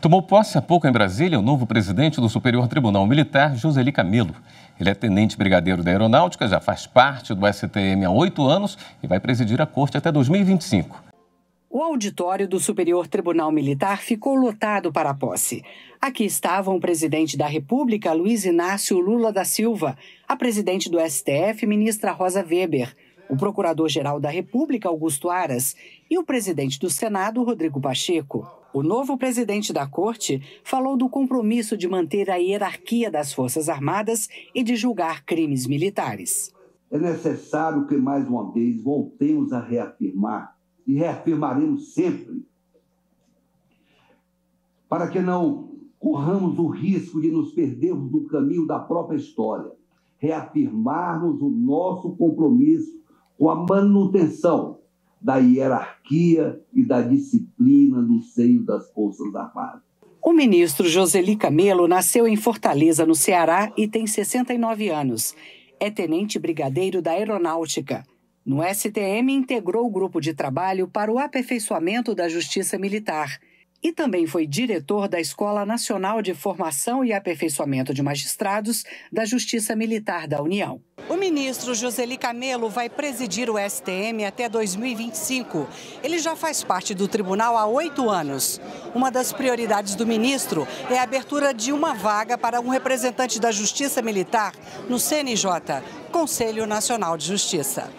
Tomou posse há pouco em Brasília o novo presidente do Superior Tribunal Militar, Joseli Camilo. Ele é tenente-brigadeiro da Aeronáutica, já faz parte do STM há oito anos e vai presidir a corte até 2025. O auditório do Superior Tribunal Militar ficou lotado para a posse. Aqui estavam o presidente da República, Luiz Inácio Lula da Silva, a presidente do STF, ministra Rosa Weber, o procurador-geral da República, Augusto Aras, e o presidente do Senado, Rodrigo Pacheco. O novo presidente da corte falou do compromisso de manter a hierarquia das Forças Armadas e de julgar crimes militares. É necessário que, mais uma vez, voltemos a reafirmar, e reafirmaremos sempre, para que não corramos o risco de nos perdermos do caminho da própria história, reafirmarmos o nosso compromisso com a manutenção da hierarquia e da disciplina no seio das Forças Armadas. O ministro Joseli Camelo nasceu em Fortaleza, no Ceará, e tem 69 anos. É tenente brigadeiro da Aeronáutica. No STM, integrou o grupo de trabalho para o aperfeiçoamento da Justiça Militar e também foi diretor da Escola Nacional de Formação e Aperfeiçoamento de Magistrados da Justiça Militar da União. O ministro Joseli Camelo vai presidir o STM até 2025. Ele já faz parte do tribunal há oito anos. Uma das prioridades do ministro é a abertura de uma vaga para um representante da Justiça Militar no CNJ, Conselho Nacional de Justiça.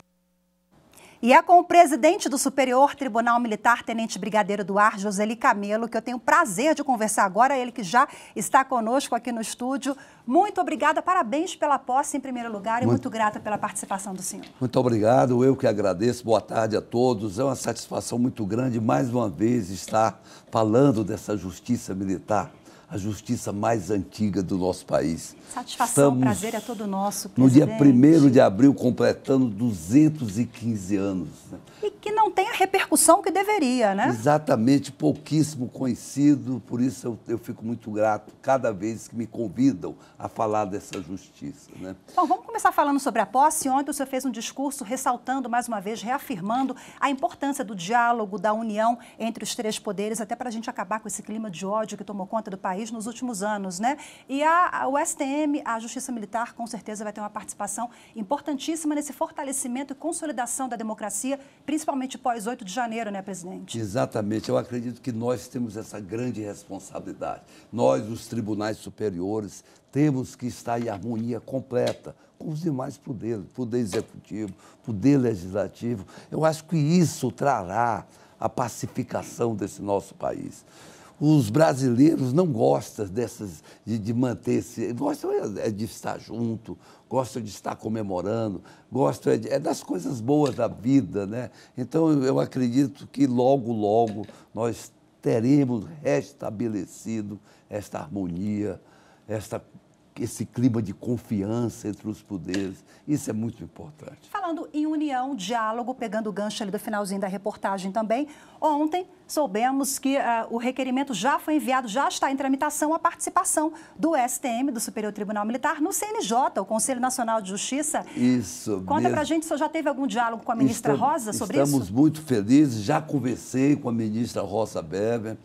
E é com o presidente do Superior Tribunal Militar, Tenente Brigadeiro do Ar, Joseli Camelo, que eu tenho o prazer de conversar agora, ele que já está conosco aqui no estúdio. Muito obrigada, parabéns pela posse em primeiro lugar e muito, muito grata pela participação do senhor. Muito obrigado, eu que agradeço. Boa tarde a todos. É uma satisfação muito grande, mais uma vez, estar falando dessa justiça militar a justiça mais antiga do nosso país. Satisfação, Estamos, prazer é todo nosso. Presidente. No dia 1 de abril, completando 215 anos. Né? E que não tem a repercussão que deveria, né? Exatamente, pouquíssimo conhecido, por isso eu, eu fico muito grato cada vez que me convidam a falar dessa justiça. Né? Bom, vamos começar falando sobre a posse. Ontem o senhor fez um discurso ressaltando, mais uma vez, reafirmando a importância do diálogo, da união entre os três poderes, até para a gente acabar com esse clima de ódio que tomou conta do país país nos últimos anos, né? E a, a, o STM, a Justiça Militar, com certeza vai ter uma participação importantíssima nesse fortalecimento e consolidação da democracia, principalmente pós 8 de janeiro, né, presidente? Exatamente. Eu acredito que nós temos essa grande responsabilidade. Nós, os tribunais superiores, temos que estar em harmonia completa com os demais poderes, poder executivo, poder legislativo. Eu acho que isso trará a pacificação desse nosso país os brasileiros não gostam dessas, de, de manter se Gostam é, é de estar junto, gostam de estar comemorando, gostam é, de, é, das coisas boas da vida, né? Então, eu acredito que logo, logo nós teremos restabelecido esta harmonia, esta esse clima de confiança entre os poderes. Isso é muito importante. Falando em união, diálogo, pegando o gancho ali do finalzinho da reportagem também, ontem soubemos que uh, o requerimento já foi enviado, já está em tramitação a participação do STM, do Superior Tribunal Militar, no CNJ, o Conselho Nacional de Justiça. Isso. Conta mesmo. pra gente, o senhor já teve algum diálogo com a ministra estamos, Rosa sobre estamos isso? Estamos muito felizes, já conversei com a ministra Rosa Beber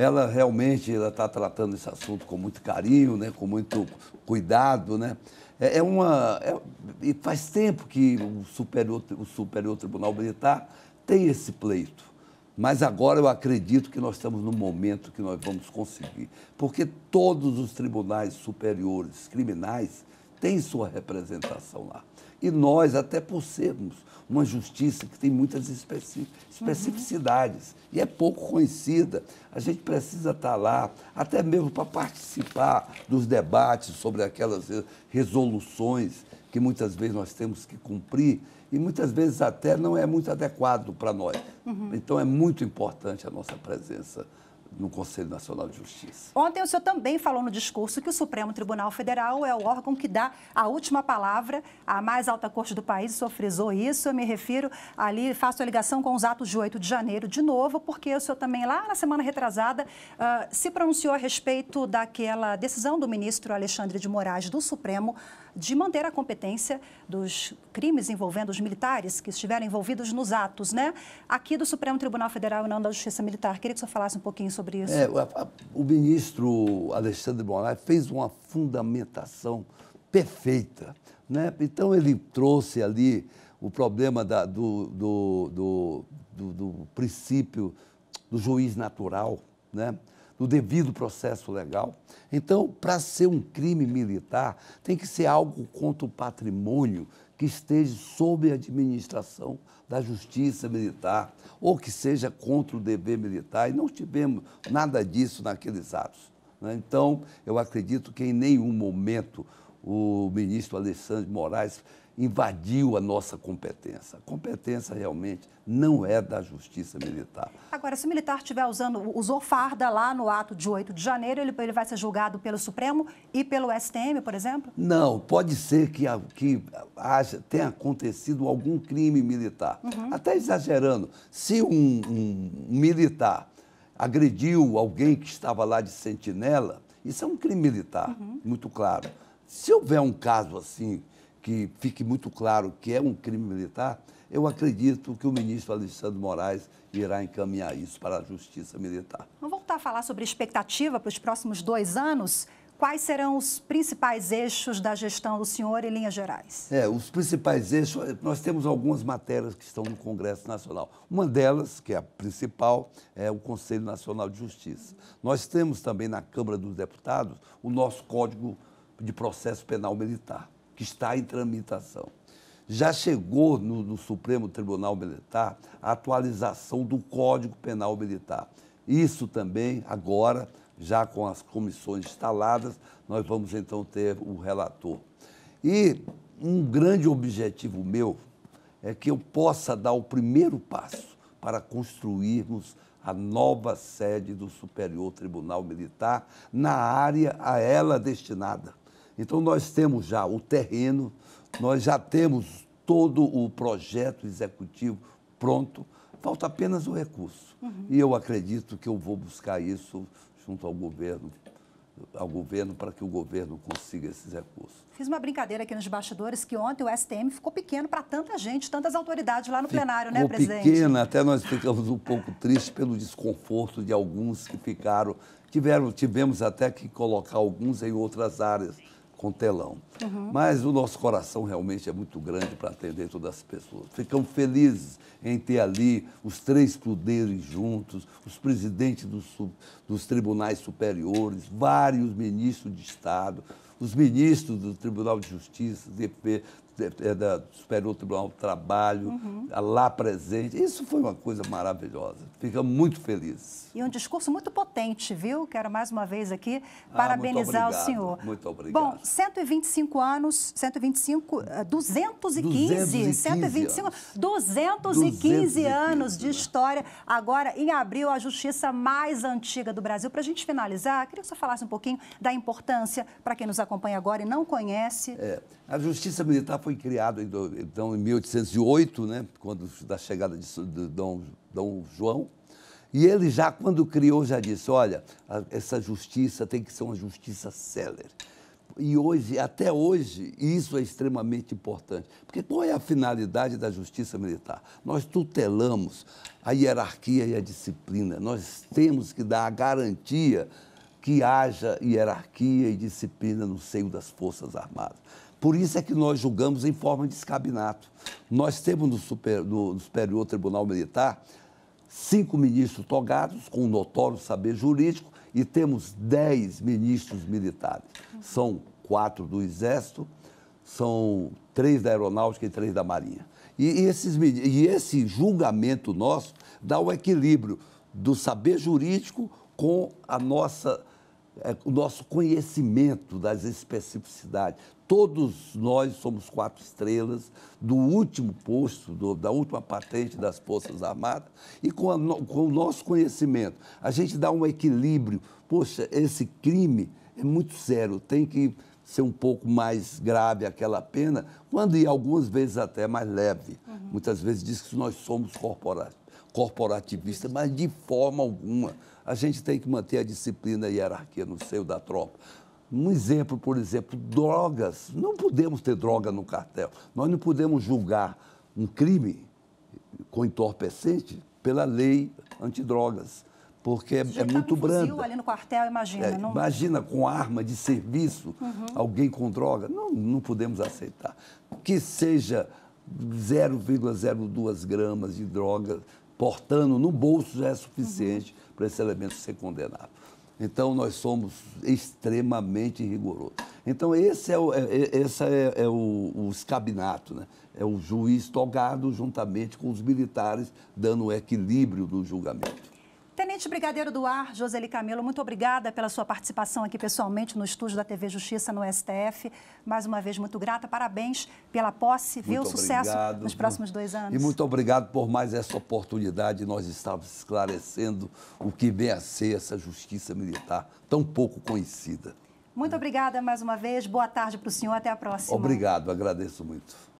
ela realmente está tratando esse assunto com muito carinho, né? com muito cuidado. Né? É, é uma, é, e faz tempo que o Superior, o Superior Tribunal Militar tem esse pleito. Mas agora eu acredito que nós estamos no momento que nós vamos conseguir. Porque todos os tribunais superiores criminais tem sua representação lá. E nós, até por sermos uma justiça que tem muitas especi especificidades uhum. e é pouco conhecida, a gente precisa estar tá lá, até mesmo para participar dos debates sobre aquelas resoluções que muitas vezes nós temos que cumprir e muitas vezes até não é muito adequado para nós. Uhum. Então é muito importante a nossa presença no Conselho Nacional de Justiça. Ontem o senhor também falou no discurso que o Supremo Tribunal Federal é o órgão que dá a última palavra à mais alta corte do país, o senhor frisou isso, eu me refiro ali, faço a ligação com os atos de 8 de janeiro de novo, porque o senhor também lá na semana retrasada uh, se pronunciou a respeito daquela decisão do ministro Alexandre de Moraes do Supremo de manter a competência dos crimes envolvendo os militares que estiveram envolvidos nos atos, né? Aqui do Supremo Tribunal Federal e não da Justiça Militar. Queria que o senhor falasse um pouquinho sobre sobre isso. É, o ministro Alexandre Moraes fez uma fundamentação perfeita. Né? Então, ele trouxe ali o problema da, do, do, do, do, do princípio do juiz natural, né? do devido processo legal. Então, para ser um crime militar, tem que ser algo contra o patrimônio que esteja sob a administração da justiça militar ou que seja contra o dever militar. E não tivemos nada disso naqueles atos. Né? Então, eu acredito que em nenhum momento o ministro Alessandro Moraes invadiu a nossa competência. A competência realmente não é da justiça militar. Agora, se o militar estiver usando, usou farda lá no ato de 8 de janeiro, ele, ele vai ser julgado pelo Supremo e pelo STM, por exemplo? Não, pode ser que, que haja, tenha acontecido algum crime militar. Uhum. Até exagerando, se um, um militar agrediu alguém que estava lá de sentinela, isso é um crime militar, uhum. muito claro. Se houver um caso assim, que fique muito claro que é um crime militar, eu acredito que o ministro Alexandre Moraes irá encaminhar isso para a Justiça Militar. Vamos voltar a falar sobre expectativa para os próximos dois anos? Quais serão os principais eixos da gestão do senhor em linhas gerais? É, os principais eixos, nós temos algumas matérias que estão no Congresso Nacional. Uma delas, que é a principal, é o Conselho Nacional de Justiça. Nós temos também na Câmara dos Deputados o nosso Código de Processo Penal Militar que está em tramitação. Já chegou no, no Supremo Tribunal Militar a atualização do Código Penal Militar. Isso também, agora, já com as comissões instaladas, nós vamos então ter o relator. E um grande objetivo meu é que eu possa dar o primeiro passo para construirmos a nova sede do Superior Tribunal Militar na área a ela destinada. Então, nós temos já o terreno, nós já temos todo o projeto executivo pronto, falta apenas o recurso. Uhum. E eu acredito que eu vou buscar isso junto ao governo ao governo para que o governo consiga esses recursos. Fiz uma brincadeira aqui nos bastidores que ontem o STM ficou pequeno para tanta gente, tantas autoridades lá no ficou plenário, né, presidente? pequena, até nós ficamos um pouco tristes pelo desconforto de alguns que ficaram, tiveram, tivemos até que colocar alguns em outras áreas, com telão. Uhum. Mas o nosso coração realmente é muito grande para atender todas as pessoas. Ficamos felizes em ter ali os três poderes juntos, os presidentes dos, dos tribunais superiores, vários ministros de Estado, os ministros do Tribunal de Justiça, DP, é, é, da Superior Tribunal do Trabalho, uhum. lá presente. Isso foi uma coisa maravilhosa. Ficamos muito felizes. E um discurso muito potente, viu? Quero mais uma vez aqui ah, parabenizar o senhor. Muito obrigado. Bom, 125 anos, 125, 215, 215 125, anos. 215, 215 anos de né? história. Agora, em abril, a justiça mais antiga do Brasil. Para a gente finalizar, queria que você falasse um pouquinho da importância para quem nos acompanha acompanha agora e não conhece. É, a Justiça Militar foi criada então, então em 1808, né, quando da chegada de, de Dom, Dom João. E ele já, quando criou, já disse, olha, essa justiça tem que ser uma justiça célere. E hoje, até hoje, isso é extremamente importante. Porque qual é a finalidade da justiça militar? Nós tutelamos a hierarquia e a disciplina. Nós temos que dar a garantia que haja hierarquia e disciplina no seio das Forças Armadas. Por isso é que nós julgamos em forma de escabinato. Nós temos no, super, no, no Superior Tribunal Militar cinco ministros togados, com um notório saber jurídico, e temos dez ministros militares. São quatro do Exército, são três da Aeronáutica e três da Marinha. E, esses, e esse julgamento nosso dá o equilíbrio do saber jurídico com a nossa é, o nosso conhecimento das especificidades. Todos nós somos quatro estrelas do último posto, do, da última patente das Forças Armadas, e com, a, com o nosso conhecimento a gente dá um equilíbrio. Poxa, esse crime é muito sério, tem que ser um pouco mais grave aquela pena, quando e algumas vezes até mais leve. Uhum. Muitas vezes diz que nós somos corporativistas, mas de forma alguma a gente tem que manter a disciplina e a hierarquia no seio da tropa. Um exemplo, por exemplo, drogas. Não podemos ter droga no cartel. Nós não podemos julgar um crime com entorpecente pela lei antidrogas, porque é, é muito tá ali no quartel, imagina. É, não... Imagina com arma de serviço, uhum. alguém com droga. Não, não podemos aceitar. Que seja 0,02 gramas de droga portando no bolso já é suficiente uhum. para esse elemento ser condenado. Então, nós somos extremamente rigorosos. Então, esse é o, é, é esse é, é o, o escabinato, né? é o juiz togado juntamente com os militares, dando o equilíbrio do julgamento gente. Brigadeiro do Ar, Joseli Camelo, muito obrigada pela sua participação aqui pessoalmente no estúdio da TV Justiça no STF. Mais uma vez, muito grata. Parabéns pela posse. viu o sucesso obrigado, nos próximos dois anos. E muito obrigado por mais essa oportunidade. Nós estávamos esclarecendo o que vem a ser essa justiça militar tão pouco conhecida. Muito obrigada mais uma vez. Boa tarde para o senhor. Até a próxima. Obrigado. Agradeço muito.